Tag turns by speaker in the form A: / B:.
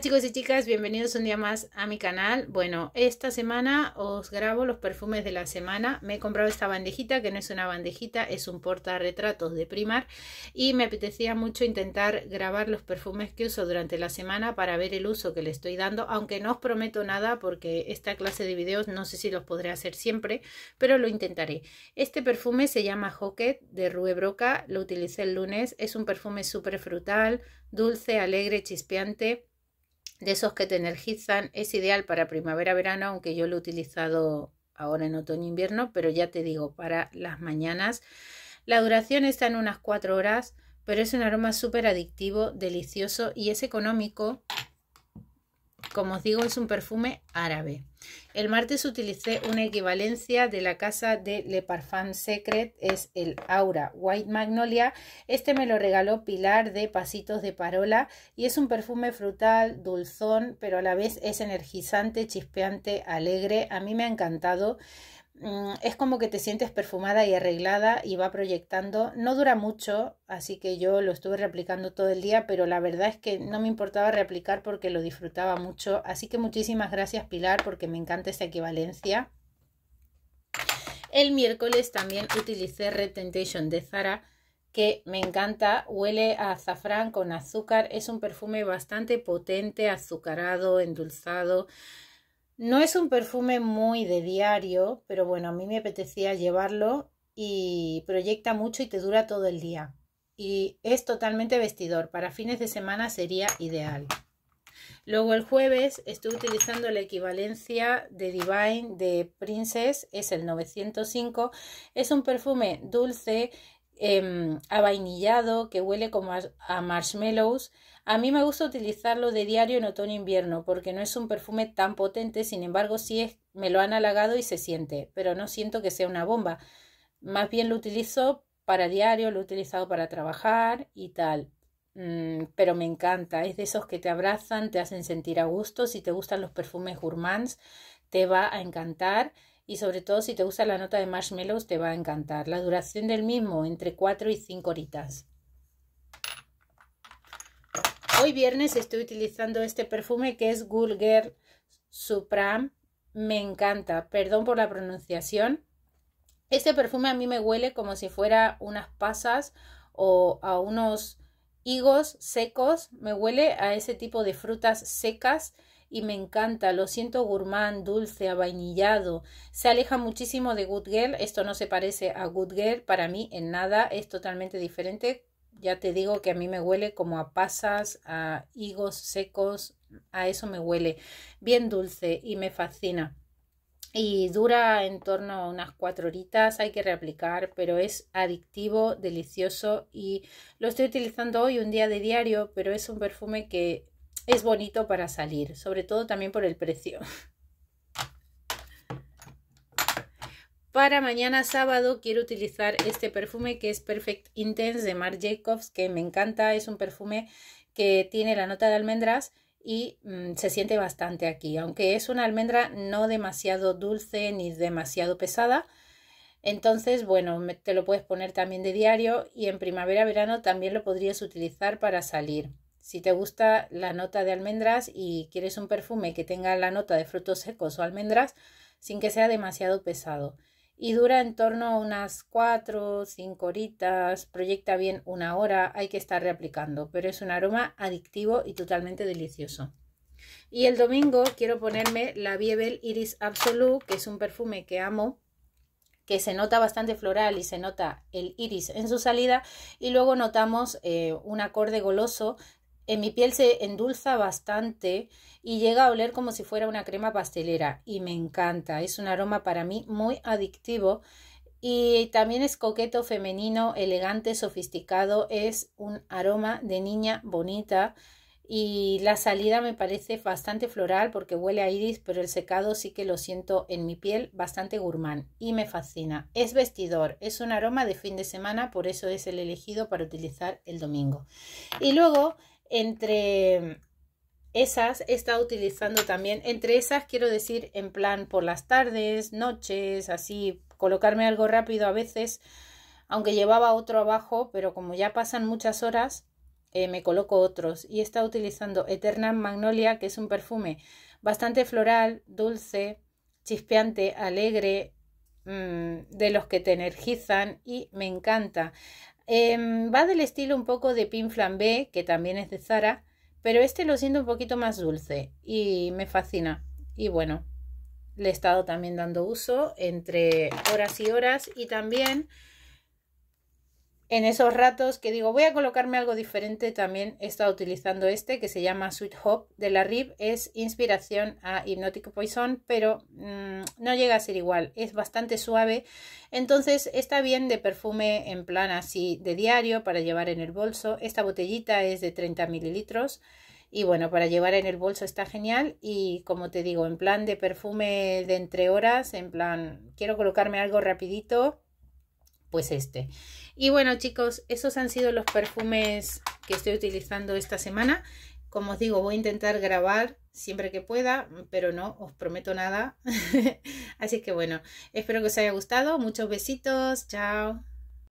A: Chicos y chicas, bienvenidos un día más a mi canal. Bueno, esta semana os grabo los perfumes de la semana. Me he comprado esta bandejita, que no es una bandejita, es un porta retratos de Primar. Y me apetecía mucho intentar grabar los perfumes que uso durante la semana para ver el uso que le estoy dando. Aunque no os prometo nada, porque esta clase de videos no sé si los podré hacer siempre, pero lo intentaré. Este perfume se llama Hocket de Ruebroca lo utilicé el lunes. Es un perfume súper frutal, dulce, alegre, chispeante de esos que te energizan, es ideal para primavera-verano, aunque yo lo he utilizado ahora en otoño-invierno, pero ya te digo, para las mañanas. La duración está en unas 4 horas, pero es un aroma súper adictivo, delicioso y es económico como os digo, es un perfume árabe. El martes utilicé una equivalencia de la casa de Le Parfum Secret, es el Aura White Magnolia. Este me lo regaló Pilar de Pasitos de Parola y es un perfume frutal, dulzón, pero a la vez es energizante, chispeante, alegre. A mí me ha encantado. Mm, es como que te sientes perfumada y arreglada y va proyectando. No dura mucho, así que yo lo estuve replicando todo el día, pero la verdad es que no me importaba replicar porque lo disfrutaba mucho. Así que muchísimas gracias Pilar porque me encanta esta equivalencia. El miércoles también utilicé Red Temptation de Zara que me encanta, huele a azafrán con azúcar, es un perfume bastante potente, azucarado, endulzado, no es un perfume muy de diario, pero bueno, a mí me apetecía llevarlo y proyecta mucho y te dura todo el día. Y es totalmente vestidor, para fines de semana sería ideal. Luego el jueves estoy utilizando la equivalencia de Divine de Princess, es el 905. Es un perfume dulce, eh, avainillado, que huele como a, marshmallows. A mí me gusta utilizarlo de diario en otoño-invierno porque no es un perfume tan potente, sin embargo sí es, me lo han halagado y se siente, pero no siento que sea una bomba. Más bien lo utilizo para diario, lo he utilizado para trabajar y tal. Mm, pero me encanta, es de esos que te abrazan, te hacen sentir a gusto. Si te gustan los perfumes gourmands, te va a encantar y sobre todo si te gusta la nota de marshmallows te va a encantar. La duración del mismo entre 4 y 5 horitas. Hoy viernes estoy utilizando este perfume que es Gulger Supram. Me encanta, perdón por la pronunciación. Este perfume a mí me huele como si fuera unas pasas o a unos higos secos. Me huele a ese tipo de frutas secas y me encanta, lo siento gourmand, dulce, avainillado. Se aleja muchísimo de Good Girl, esto no se parece a Good Girl para mí en nada, es totalmente diferente. Ya te digo que a mí me huele como a pasas, a higos secos, a eso me huele. Bien dulce y me fascina y dura en torno a unas cuatro horitas, hay que reaplicar, pero es adictivo, delicioso y lo estoy utilizando hoy un día de diario, pero es un perfume que es bonito para salir, sobre todo también por el precio. Para mañana sábado quiero utilizar este perfume que es Perfect Intense de Marc Jacobs, que me encanta, es un perfume que tiene la nota de almendras y mm, se siente bastante aquí, aunque es una almendra no demasiado dulce ni demasiado pesada. Entonces, bueno, te lo puedes poner también de diario y en primavera-verano también lo podrías utilizar para salir. Si te gusta la nota de almendras y quieres un perfume que tenga la nota de frutos secos o almendras sin que sea demasiado pesado. Y dura en torno a unas 4 o 5 horitas, proyecta bien una hora, hay que estar reaplicando, pero es un aroma adictivo y totalmente delicioso. Y el domingo quiero ponerme la Biebel Iris absolu que es un perfume que amo, que se nota bastante floral y se nota el iris en su salida. Y luego notamos eh, un acorde goloso en mi piel se endulza bastante y llega a oler como si fuera una crema pastelera y me encanta. Es un aroma para mí muy adictivo y también es coqueto, femenino, elegante, sofisticado. Es un aroma de niña bonita y la salida me parece bastante floral porque huele a iris, pero el secado sí que lo siento en mi piel bastante gourmand y me fascina. Es vestidor, es un aroma de fin de semana, por eso es el elegido para utilizar el domingo. Y luego entre esas he estado utilizando también, entre esas quiero decir en plan por las tardes, noches, así, colocarme algo rápido a veces, aunque llevaba otro abajo, pero como ya pasan muchas horas, eh, me coloco otros. Y he estado utilizando Eterna Magnolia, que es un perfume bastante floral, dulce, chispeante, alegre, mm, de los que te energizan y me encanta. Em, va del estilo un poco de pin flambé, que también es de Zara, pero este lo siento un poquito más dulce y me fascina. Y bueno, le he estado también dando uso entre horas y horas y también en esos ratos que digo voy a colocarme algo diferente también he estado utilizando este que se llama Sweet Hop de la RIB es inspiración a Hypnotic Poison pero mm, no llega a ser igual es bastante suave entonces está bien de perfume en plan así de diario para llevar en el bolso esta botellita es de 30 mililitros y bueno, para llevar en el bolso está genial y como te digo, en plan de perfume de entre horas, en plan quiero colocarme algo rapidito pues este. Y bueno chicos, esos han sido los perfumes que estoy utilizando esta semana. Como os digo, voy a intentar grabar siempre que pueda, pero no os prometo nada. Así que bueno, espero que os haya gustado. Muchos besitos. Chao.